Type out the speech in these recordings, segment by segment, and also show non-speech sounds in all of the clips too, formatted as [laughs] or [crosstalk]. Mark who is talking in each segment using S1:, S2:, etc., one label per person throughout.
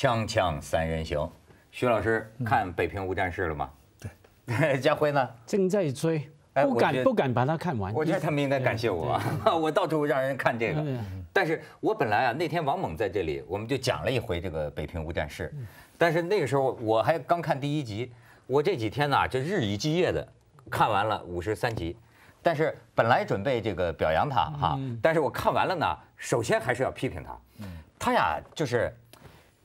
S1: 锵锵三人行，徐老师看《北平无战事》了吗？对，家辉呢？正在追，不敢不敢把它看完。我觉得他们应该感谢我，[laughs] 我到处让人看这个。但是我本来啊，那天王蒙在这里，我们就讲了一回这个《北平无战事》，但是那个时候我还刚看第一集，我这几天呢就日以继夜的看完了五十三集。但是本来准备这个表扬他哈，但是我看完了呢，首先还是要批评他。他呀就是。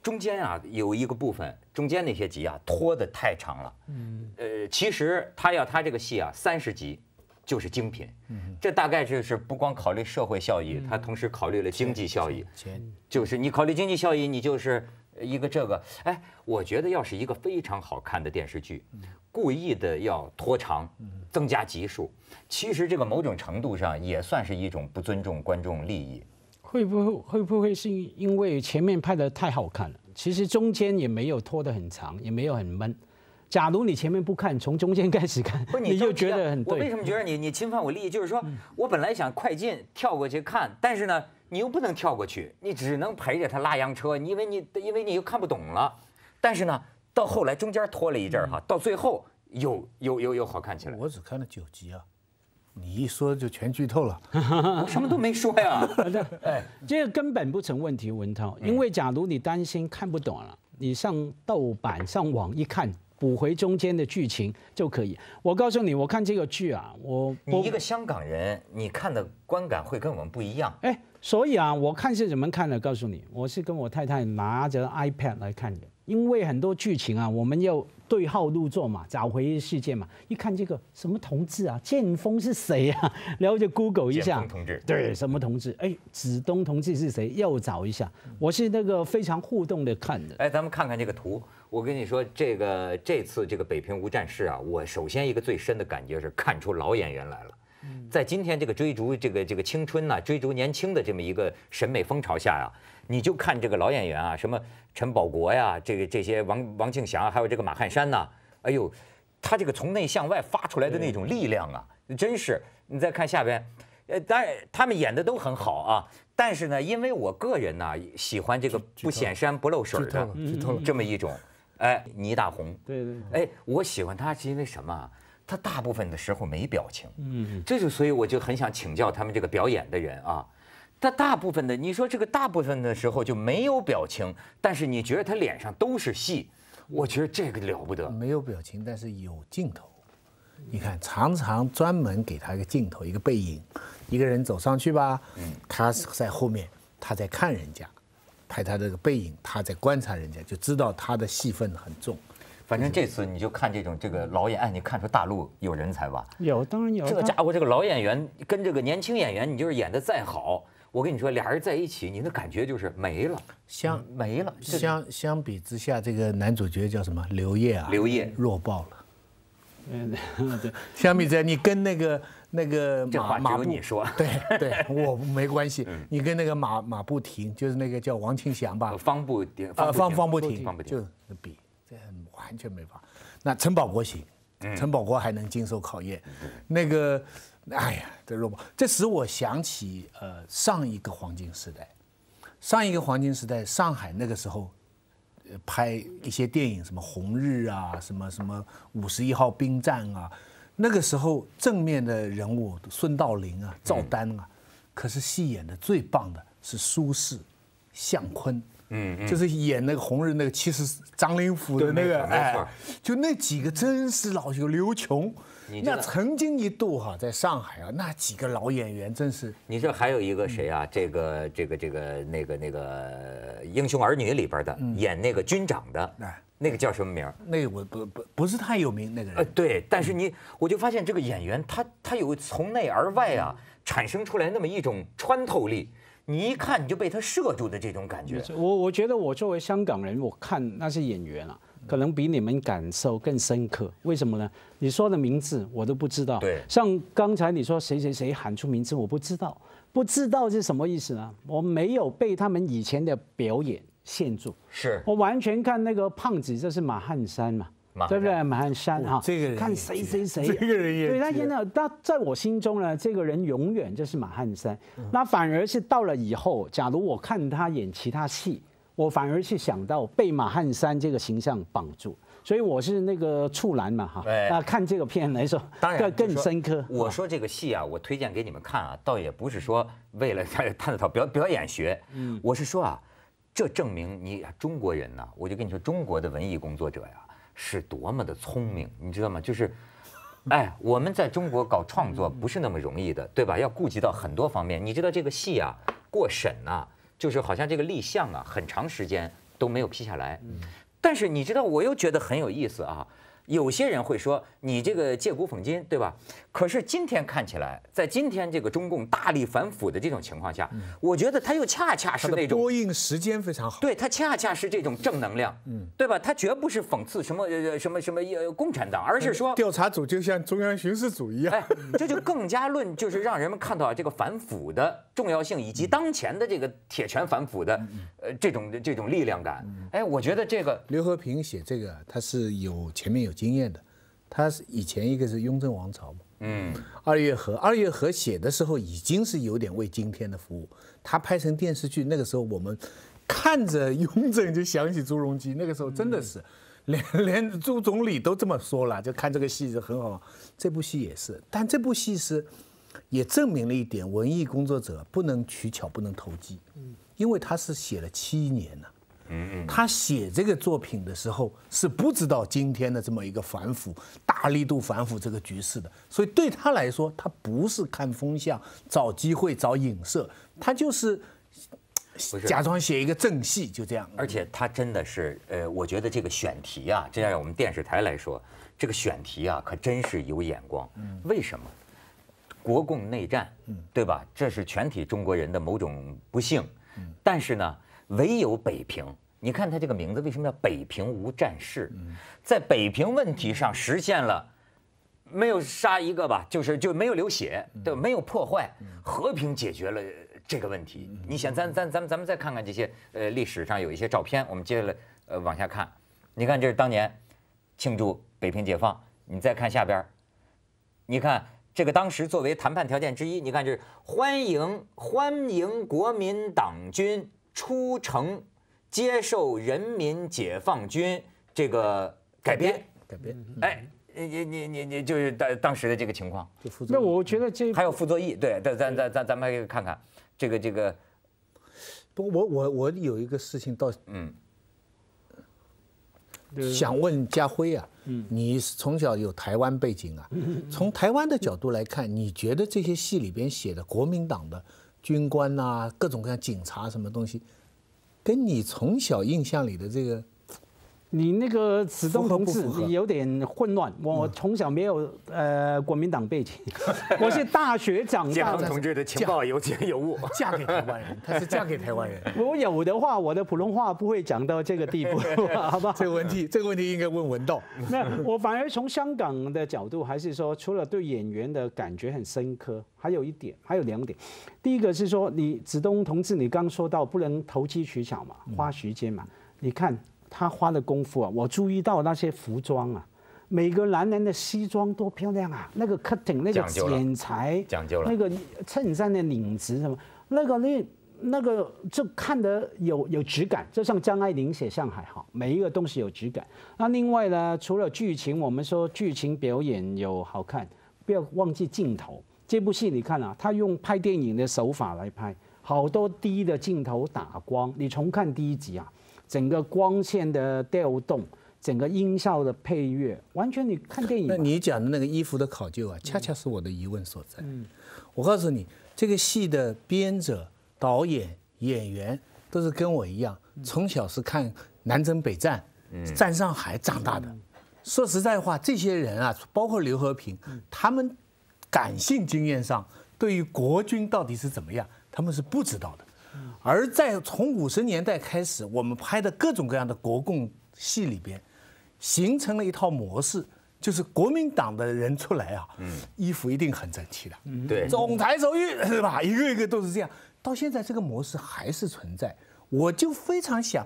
S1: 中间啊有一个部分，中间那些集啊拖得太长了。嗯，呃，其实他要他这个戏啊三十集，就是精品。嗯，这大概就是不光考虑社会效益，他同时考虑了经济效益。钱，就是你考虑经济效益，你就是一个这个。哎，我觉得要是一个非常好看的电视剧，故意的要拖长，增加集数，其实这个某种程度上也算是一种不尊重观众利益。
S2: 会不会会不会是因为前面拍的太好看了？其实中间也没有拖得很长，也没有很闷。假如你前面不看，从中间开始看，你就觉得很对。我为什么觉得你你
S1: 侵犯我利益？就是说，我本来想快进跳过去看，但是呢，你又不能跳过去，你只能陪着他拉洋车。因为你因为你又看不懂了，但是呢，到后来中间拖了一阵儿哈，到最后又又又又好看起来。我只看了九集啊。
S3: 你一说就全剧
S2: 透了，我 [laughs] 什么都没说呀。对，[laughs] 哎，这个根本不成问题，文涛。因为假如你担心看不懂了，你上豆瓣上网一看，补回中间的剧情就可以。我告诉你，我看这个剧啊，我你一个
S1: 香港人，你看的观感会跟我们不一样。
S2: 哎，所以啊，我看是怎么看的，告诉你，我是跟我太太拿着 iPad 来看的，因为很多剧情啊，我们要。对号入座嘛，找回世界嘛。一看这个什么同志啊，剑锋是谁啊？了解 Google 一下。同志，对，什么同志？哎，子东同志是谁？又找一下。我是那个非常互动的看的。
S1: 哎，咱们看看这个图。我跟你说，这个这次这个北平无战事啊，我首先一个最深的感觉是看出老演员来了。在今天这个追逐这个这个青春呐，追逐年轻的这么一个审美风潮下呀。你就看这个老演员啊，什么陈宝国呀，这个这些王王庆祥，还有这个马汉山呐，哎呦，他这个从内向外发出来的那种力量啊，真是。你再看下边，呃，当然他们演的都很好啊，但是呢，因为我个人呢喜欢这个不显山不露水的这么一种，哎，倪大红，对对，哎，我喜欢他是因为什么？他大部分的时候没表情，嗯，这就所以我就很想请教他们这个表演的人啊。他大部分的，你说这个大部分的时候就没有表情，但是你觉得他脸上都是戏，我觉得这个了不得。没有表情，但是有镜头，
S3: 你看常常专门给他一个镜头，一个背影，一个人走上去吧，嗯，他是在后面，他在看人家，拍他这
S1: 个背影，他在观察人家，就知道他的戏份很重。反正这次你就看这种这个老演哎，你看出大陆有人才吧？
S2: 有，当然有。这家
S1: 伙，这个老演员跟这个年轻演员，你就是演得再好。我跟你说，俩人在一起，你的感觉就是没了，
S3: 相没了。相相比之下，这个男主角叫什么？刘烨啊，刘烨弱爆了。嗯，[laughs] 对。相比之下，你跟那个那个马马说对 [laughs] 对，[laughs] 我没关系。你跟那个马马不停，就是那个叫王庆祥吧？方布停方方不停，方不停，就比这完全没法。那陈宝国行，陈宝国还能经受考验。那个。哎呀，这肉包，这使我想起，呃，上一个黄金时代，上一个黄金时代，上海那个时候，拍一些电影，什么《红日》啊，什么什么《五十一号兵站》啊，那个时候正面的人物，孙道林啊，赵丹啊，可是戏演的最棒的是苏轼、向坤。嗯，就是演那个红日那个，其实张灵甫的那个，哎，就那几个真是老久，刘琼，那曾经一度哈，在上海啊，那几个老演员真是。
S1: 你这还有一个谁啊？这个这个这个那个那个《英雄儿女》里边的演那个军长的，哎，那个叫什么名？那个我不不不是太有名那个人。呃，对，但是你我就发现这个演员他他有从内而外啊产生出来那么一种穿透力。你一看你就被他摄住的这种感觉，我
S2: 我觉得我作为香港人，我看那些演员啊，可能比你们感受更深刻。为什么呢？你说的名字我都不知道。对，像刚才你说谁谁谁喊出名字，我不知道，不知道是什么意思呢？我没有被他们以前的表演限住，是我完全看那个胖子，这是马汉山嘛。对不对？马汉山哈，这个人看谁谁谁，这个人演对，他演的，那在我心中呢，这个人永远就是马汉山。那反而是到了以后，假如我看他演其他戏，我反而是想到被马汉山这个形象绑住。所以我是那个处男嘛哈，啊，看这个片来说，当然更深刻。我说
S1: 这个戏啊，我推荐给你们看啊，倒也不是说为了探探讨表表演学，嗯，我是说啊，这证明你中国人呢，我就跟你说，中国的文艺工作者呀。是多么的聪明，你知道吗？就是，哎，我们在中国搞创作不是那么容易的，对吧？要顾及到很多方面。你知道这个戏啊，过审啊，就是好像这个立项啊，很长时间都没有批下来。但是你知道，我又觉得很有意思啊。有些人会说你这个借古讽今，对吧？可是今天看起来，在今天这个中共大力反腐的这种情况下，我觉得他又恰恰是那种播映时间非常好。对他恰恰是这种正能量，嗯，对吧？他绝不是讽刺什么什么什么共产党，而是说调查组就像中央巡视组一样。哎，这就更加论就是让人们看到这个反腐的重要性以及当前的这个铁拳反腐的，呃，这种这种力量感。哎，我觉得这个
S3: 刘和平写这个他是有前面有。经验的，他是以前一个是雍正王朝嘛，嗯，二月河，二月河写的时候已经是有点为今天的服务，他拍成电视剧，那个时候我们看着雍正就想起朱镕基，那个时候真的是，连 [laughs] 连朱总理都这么说了，就看这个戏就很好，这部戏也是，但这部戏是也证明了一点，文艺工作者不能取巧，不能投机，嗯，因为他是写了七年呢。嗯，他写这个作品的时候是不知道今天的这么一个反腐、大力度反腐这个局势的，所以对他来说，他不是看风向、找机会、找影射，他就是
S1: 假装写一个正戏，就这样。而且他真的是，呃，我觉得这个选题啊，这样我们电视台来说，这个选题啊，可真是有眼光。嗯，为什么？国共内战，嗯，对吧？这是全体中国人的某种不幸。嗯，但是呢。唯有北平，你看它这个名字，为什么叫北平无战事？在北平问题上实现了没有杀一个吧，就是就没有流血，对没有破坏，和平解决了这个问题。你想，咱咱咱们咱们再看看这些呃历史上有一些照片，我们接下来呃往下看。你看这是当年庆祝北平解放。你再看下边你看这个当时作为谈判条件之一，你看这是欢迎欢迎国民党军。出城接受人民解放军这个改编，改编，哎，你你你你你就是当当时的这个情况，那我觉得这还有傅作义，对，咱咱咱咱咱们还可以看看这个这个。
S3: 不过我我我有一个事情，到嗯，想问家辉啊，你从小有台湾背景啊，[laughs] 从台湾的角度来看，你觉得这些戏里边写的国民党的？军官呐，各种各样警察什么东西，跟你从小印象里的这个。你那个子东同志，你有
S2: 点混乱。我从小没有呃国民党背景，[laughs] 我是大学长大建康同志的
S3: 情报有钱有物，[laughs] 嫁给台湾人，他是嫁给台湾人。
S2: [laughs] 我有的话，我的普通话不会讲到这个地步，好
S3: 吧？这个问题，这个问题应该问文道。
S2: 那我反而从香港的角度，还是说，除了对演员的感觉很深刻，还有一点，还有两点。第一个是说，你子东同志，你刚说到不能投机取巧嘛，花时间嘛，你看。他花的功夫啊，我注意到那些服装啊，每个男人的西装多漂亮啊！那个客厅，那个剪裁，讲究了。那个衬衫的领子什么，那个那那个就看得有有质感，就像张爱玲写上海哈，每一个东西有质感。那另外呢，除了剧情，我们说剧情表演有好看，不要忘记镜头。这部戏你看啊，他用拍电影的手法来拍，好多低的镜头打光。你重看第一集啊。整个光线的调动，整个音效的配乐，完全你
S3: 看电影。那你讲的那个衣服的考究啊，恰恰是我的疑问所在。嗯，我告诉你，这个戏的编者、导演、演员都是跟我一样，从小是看《南征北战》、《战上海》长大的。说实在话，这些人啊，包括刘和平，他们感性经验上对于国军到底是怎么样，他们是不知道的。而在从五十年代开始，我们拍的各种各样的国共戏里边，形成了一套模式，就是国民党的人出来啊，衣服一定很整齐的，对，总台手谕是吧？一个一个都是这样，到现在这个模式还是存在。我就非常想，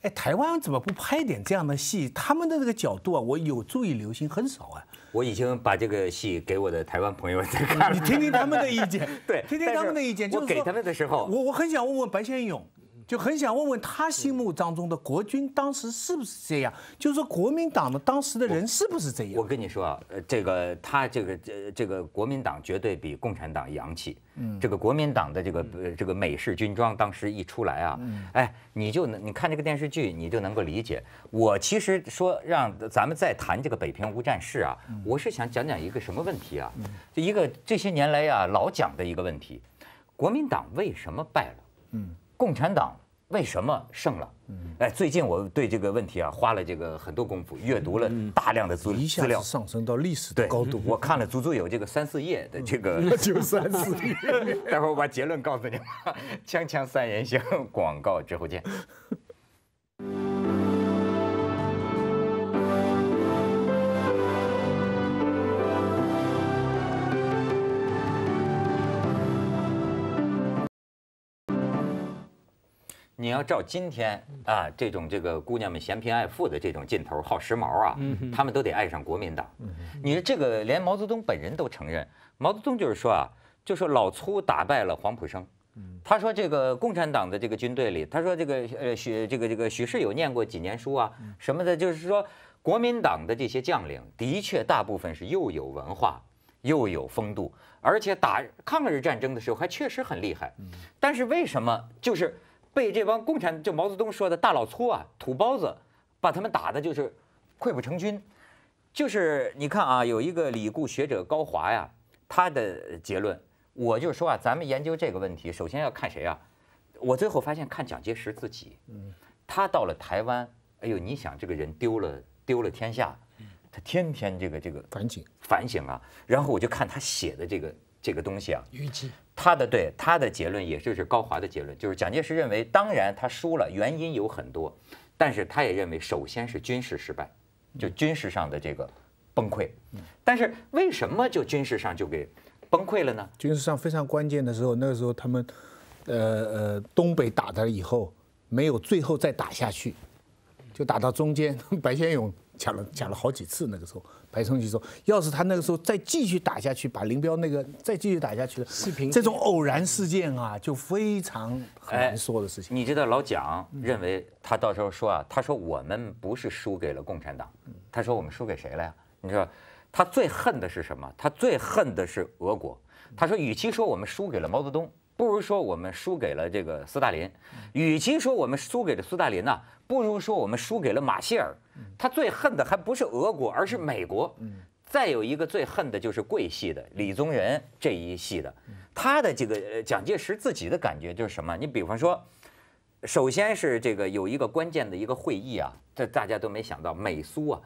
S3: 哎，台湾怎么不拍点这样的戏？他们的那个角度啊，我有助于流行很
S1: 少啊。我已经把这个戏给我的台湾朋友们看了，你听听他们的意见，[laughs] 对，听听他们的意见。就给他
S3: 们的时候，我我很想问问白先勇。就很想问问他心目
S1: 当中的国军当时是不是这样？就是说国民党的当时的人是不是这样？我跟你说啊，这个他这个这这个国民党绝对比共产党洋气。嗯，这个国民党的这个呃、这个美式军装当时一出来啊，哎，你就能你看这个电视剧，你就能够理解。我其实说让咱们再谈这个北平无战事啊，我是想讲讲一个什么问题啊？这一个这些年来呀，老讲的一个问题，国民党为什么败了？嗯。共产党为什么胜了？哎，最近我对这个问题啊，花了这个很多功夫，阅读了大量的资资料，上升到历史的高度。我看了足足有这个三四页的这个，[laughs] 就三四页。待会儿我把结论告诉你 [laughs] 锵锵三人行广告之后见。你要照今天啊这种这个姑娘们嫌贫爱富的这种劲头，好时髦啊！他们都得爱上国民党。你说这个连毛泽东本人都承认，毛泽东就是说啊，就是老粗打败了黄埔生。他说这个共产党的这个军队里，他说这个呃许这个这个许世友念过几年书啊什么的，就是说国民党的这些将领的确大部分是又有文化又有风度，而且打抗日战争的时候还确实很厉害。但是为什么就是？被这帮共产，就毛泽东说的大老粗啊，土包子，把他们打的就是溃不成军，就是你看啊，有一个李固学者高华呀，他的结论，我就说啊，咱们研究这个问题，首先要看谁啊，我最后发现看蒋介石自己，嗯，他到了台湾，哎呦，你想这个人丢了丢了天下，他天天这个这个反省反省啊，然后我就看他写的这个。这个东西啊，预计他的对他的结论也就是高华的结论，就是蒋介石认为，当然他输了，原因有很多，但是他也认为，首先是军事失败，就军事上的这个崩溃。但是为什么就军事上就给崩溃了呢？
S3: 军事上非常关键的时候，那个时候他们呃呃东北打的以后，没有最后再打下去，就打到中间，[laughs] 白先勇讲了讲了好几次，那个时候，白崇禧说，要是他那个时候再继续打下去，把林彪那个再继续打下去了，这种偶然事件啊，就非常
S1: 很难说的事情。你知道老蒋认为他到时候说啊，他说我们不是输给了共产党，他说我们输给谁了呀？你知道他最恨的是什么？他最恨的是俄国。他说，与其说我们输给了毛泽东。不如说我们输给了这个斯大林，与其说我们输给了斯大林呢，不如说我们输给了马歇尔。他最恨的还不是俄国，而是美国。再有一个最恨的就是桂系的李宗仁这一系的。他的这个蒋介石自己的感觉就是什么？你比方说，首先是这个有一个关键的一个会议啊，这大家都没想到美苏啊，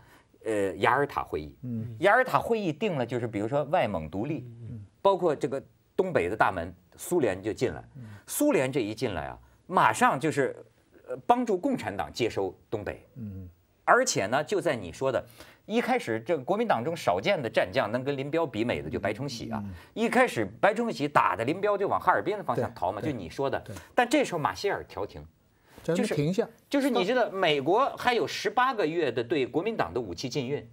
S1: 呃雅尔塔会议。雅尔塔会议定了就是，比如说外蒙独立，包括这个东北的大门。苏联就进来，苏联这一进来啊，马上就是，帮助共产党接收东北，嗯，而且呢，就在你说的，一开始这国民党中少见的战将，能跟林彪比美的就白崇禧啊，一开始白崇禧打的林彪就往哈尔滨的方向逃嘛，就你说的，但这时候马歇尔调停，
S3: 就是停下，
S1: 就是你知道美国还有十八个月的对国民党的武器禁运，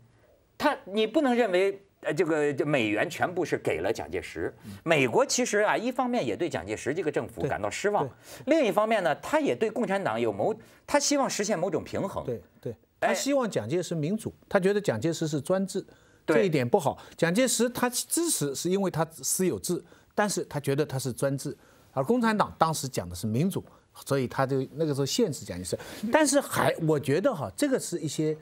S1: 他你不能认为。呃，这个美元全部是给了蒋介石。美国其实啊，一方面也对蒋介石这个政府感到失望，另一方面呢，他也对共产党有某，他希望实现某种平衡。对对，他希望蒋介石民主，他觉得蒋介石是专制，
S3: 这一点不好。蒋介石他支持是因为他私有制，但是他觉得他是专制，而共产党当时讲的是民主，所以他就那个时候限制蒋介石。但是还我觉得哈，这个是一些。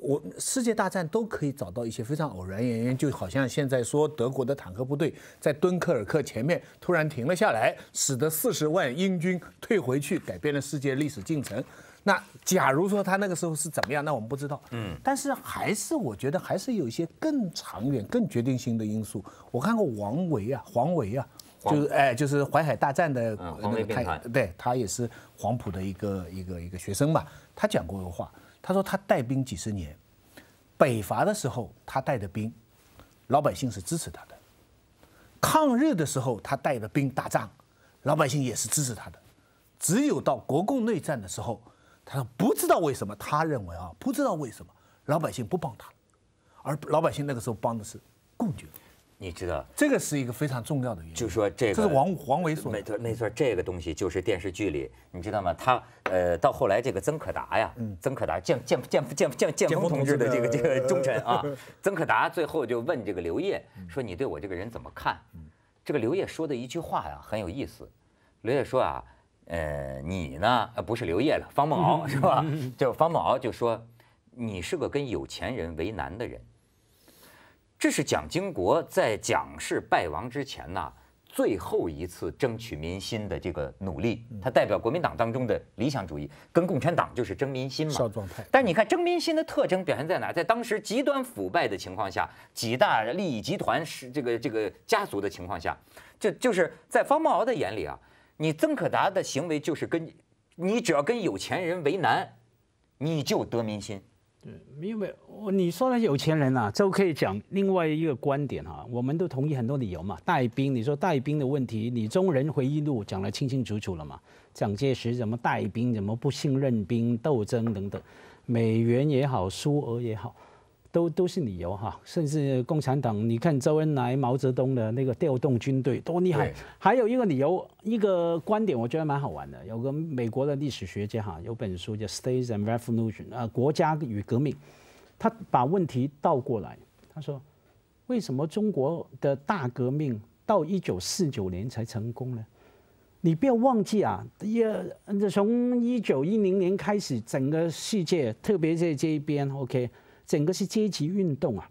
S3: 我世界大战都可以找到一些非常偶然原因，就好像现在说德国的坦克部队在敦刻尔克前面突然停了下来，使得四十万英军退回去，改变了世界历史进程。那假如说他那个时候是怎么样，那我们不知道。嗯，但是还是我觉得还是有一些更长远、更决定性的因素。我看过王维啊，黄维啊，就是哎，就是淮海大战的黄维他对他也是黄埔的一个一个一个学生吧。他讲过的话。他说他带兵几十年，北伐的时候他带的兵，老百姓是支持他的；抗日的时候他带的兵打仗，老百姓也是支持他的。只有到国共内战的时候，他说不知道为什么，他认为啊不知道为什么老百姓不帮他，而老百姓那个时候帮的是
S1: 共军。你知道，
S3: 这个是一个非常重要的原
S1: 因。就说这个，这是王王维说的。没错，没错，这个东西就是电视剧里，你知道吗？他呃，到后来这个曾可达呀，曾可达，建建建建建建锋同志的这个这个 [laughs] 忠臣啊，曾可达最后就问这个刘烨说：“你对我这个人怎么看？”这个刘烨说的一句话呀很有意思。刘烨说啊，呃，你呢？呃，不是刘烨了，方孟敖 [laughs] 是吧？就方孟敖就说：“你是个跟有钱人为难的人。”这是蒋经国在蒋氏败亡之前呢，最后一次争取民心的这个努力。他代表国民党当中的理想主义，跟共产党就是争民心嘛。但状态。但你看，争民心的特征表现在哪？在当时极端腐败的情况下，几大利益集团是这个这个家族的情况下，就就是在方孟敖的眼里啊，你曾可达的行为就是跟你只要跟有钱人为难，你就得民心。
S2: 对，因为我你说的有钱人啊，就可以讲另外一个观点哈，我们都同意很多理由嘛。带兵，你说带兵的问题，李宗仁回忆录讲得清清楚楚了嘛。蒋介石怎么带兵，怎么不信任兵，斗争等等，美元也好，苏俄也好。都都是理由哈，甚至共产党，你看周恩来、毛泽东的那个调动军队多厉害。还有一个理由，一个观点，我觉得蛮好玩的。有个美国的历史学家哈，有本书叫《States and Revolution》啊，《国家与革命》，他把问题倒过来，他说：“为什么中国的大革命到一九四九年才成功呢？”你不要忘记啊，也从一九一零年开始，整个世界，特别在这一边，OK。整个是阶级运动啊，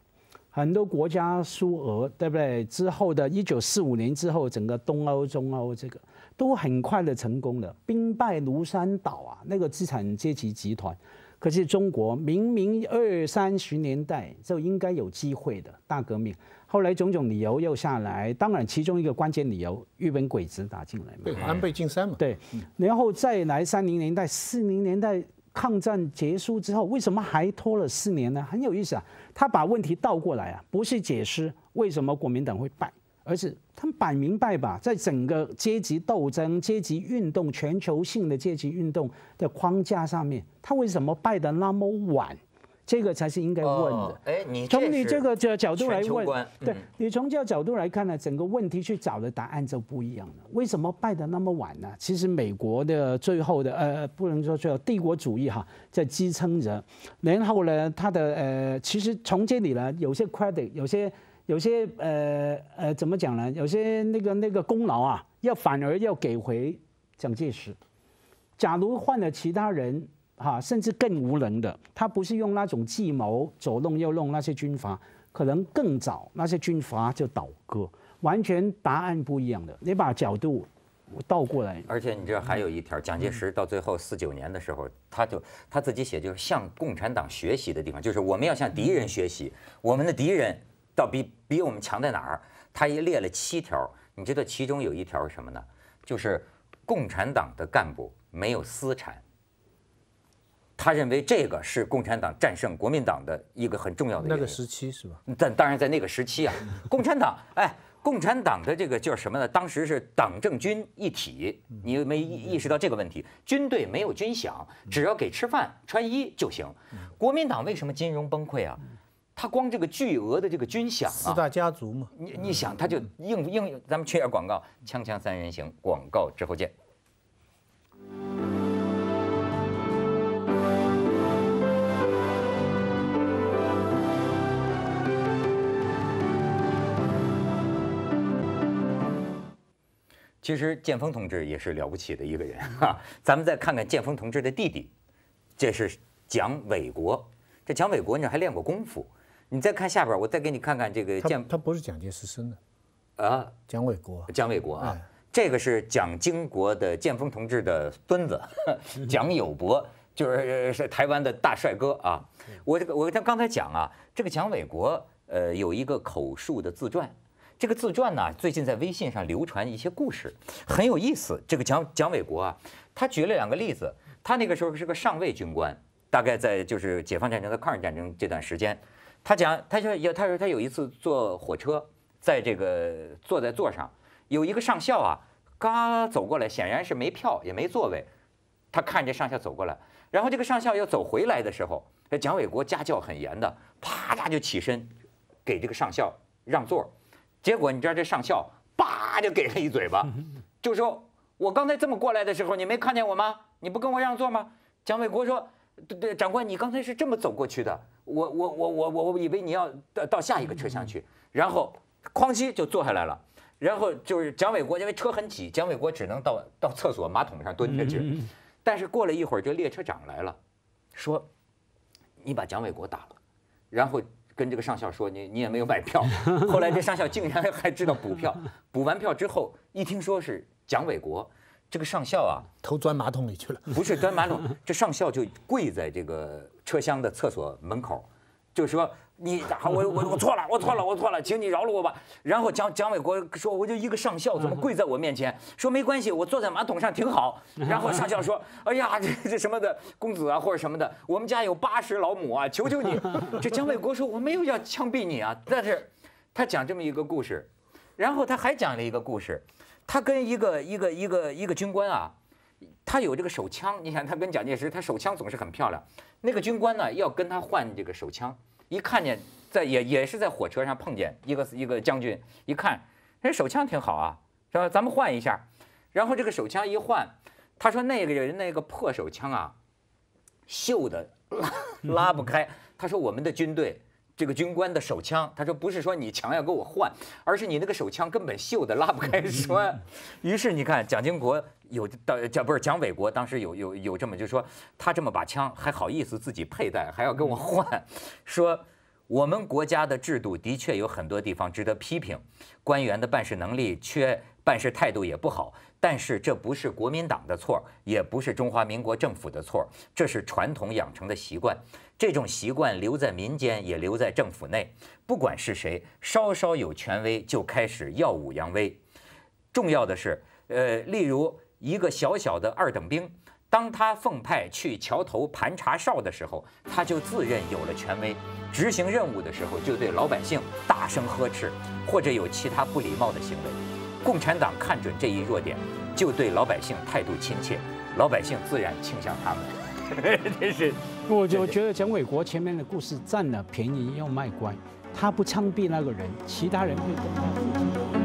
S2: 很多国家苏俄，对不对？之后的一九四五年之后，整个东欧、中欧这个都很快的成功了，兵败如山倒啊！那个资产阶级集团。可是中国明明二三十年代就应该有机会的大革命，后来种种理由又下来，当然其中一个关键理由，日本鬼子打进来嘛，安倍晋三嘛。对，然后再来三零年代、四零年代。抗战结束之后，为什么还拖了四年呢？很有意思啊！他把问题倒过来啊，不是解释为什么国民党会败，而是他们摆明白吧，在整个阶级斗争、阶级运动、全球性的阶级运动的框架上面，他为什么败得那么晚？这个才是应该问的。哎，
S1: 你从你这个角角度来问，对
S2: 你从这角度来看呢，整个问题去找的答案就不一样了。为什么败的那么晚呢？其实美国的最后的呃，不能说最后帝国主义哈在支撑着，然后呢，他的呃，其实从这里呢，有些 credit，有些有些呃呃怎么讲呢？有些那个那个功劳啊，要反而要给回蒋介石。假如换了其他人。哈，甚至更无能的，他不是用那种计谋左弄右弄那些军阀，可能更早那些军阀就倒戈，完全答案不一样的。你把角度倒过来。
S1: 而且你知道还有一条，蒋介石到最后四九年的时候，他就他自己写就是向共产党学习的地方，就是我们要向敌人学习，我们的敌人到比比我们强在哪儿？他也列了七条。你知道其中有一条是什么呢？就是共产党的干部没有私产。他认为这个是共产党战胜国民党的一个很重要的
S3: 那个时期，是吧？
S1: 但当然，在那个时期啊，共产党，哎，共产党的这个就是什么呢？当时是党政军一体，你没意识到这个问题，军队没有军饷，只要给吃饭穿衣就行。国民党为什么金融崩溃啊？他光这个巨额的这个军饷啊，四大家族嘛。你你想，他就应应咱们缺点广告，锵锵三人行广告之后见。其实建锋同志也是了不起的一个人，哈。咱们再看看建锋同志的弟弟，这是蒋纬国。这蒋纬国呢还练过功夫。你再看下边，我再给你看看这个。他
S3: 他不是蒋介石生
S1: 的，啊？蒋纬国，蒋纬国啊，这个是蒋经国的建锋同志的孙子，蒋友柏，就是是台湾的大帅哥啊。我这个我他刚才讲啊，这个蒋纬国呃有一个口述的自传。这个自传呢，最近在微信上流传一些故事，很有意思。这个蒋蒋纬国啊，他举了两个例子。他那个时候是个上尉军官，大概在就是解放战争的抗日战争这段时间。他讲，他说有他说他有一次坐火车，在这个坐在座上，有一个上校啊，刚走过来，显然是没票也没座位。他看着上校走过来，然后这个上校要走回来的时候，这蒋纬国家教很严的，啪嗒就起身，给这个上校让座。结果你知道这上校叭就给他一嘴巴，[laughs] 就说：“我刚才这么过来的时候，你没看见我吗？你不跟我让座吗？”蒋伟国说：“对对，长官，你刚才是这么走过去的，我我我我我以为你要到到下一个车厢去。”然后哐叽就坐下来了。然后就是蒋伟国因为车很挤，蒋伟国只能到到厕所马桶上蹲下去。但是过了一会儿，这列车长来了，说：“你把蒋伟国打了。”然后。跟这个上校说你你也没有买票，后来这上校竟然还知道补票，[laughs] 补完票之后一听说是蒋纬国，这个上校啊头钻马桶里去了，不是钻马桶，这上校就跪在这个车厢的厕所门口，就说。你，我我我错了，我错了，我错了，请你饶了我吧。然后蒋蒋纬国说，我就一个上校，怎么跪在我面前？说没关系，我坐在马桶上挺好。然后上校说，哎呀，这这什么的公子啊，或者什么的，我们家有八十老母啊，求求你。这蒋纬国说，我没有要枪毙你啊。但是，他讲这么一个故事，然后他还讲了一个故事，他跟一个一个一个一个军官啊，他有这个手枪，你想他跟蒋介石，他手枪总是很漂亮。那个军官呢，要跟他换这个手枪。一看见，在也也是在火车上碰见一个一个将军，一看，人手枪挺好啊，是吧？咱们换一下，然后这个手枪一换，他说那个人那个破手枪啊，锈的拉拉不开。他说我们的军队这个军官的手枪，他说不是说你枪要给我换，而是你那个手枪根本锈的拉不开栓。于是你看蒋经国。有到蒋不是蒋伟国当时有有有这么就说他这么把枪还好意思自己佩戴还要跟我换，说我们国家的制度的确有很多地方值得批评，官员的办事能力缺办事态度也不好，但是这不是国民党的错，也不是中华民国政府的错，这是传统养成的习惯，这种习惯留在民间也留在政府内，不管是谁稍稍有权威就开始耀武扬威，重要的是呃例如。一个小小的二等兵，当他奉派去桥头盘查哨的时候，他就自认有了权威。执行任务的时候，就对老百姓大声呵斥，或者有其他不礼貌的行为。共产党看准这一弱点，就对老百姓态度亲切，老百姓自然倾向他们。真 [laughs] 是，
S2: 我就觉得蒋伟国前面的故事占了便宜要卖乖，他不枪毙那个人，其他人会跟
S1: 他服气。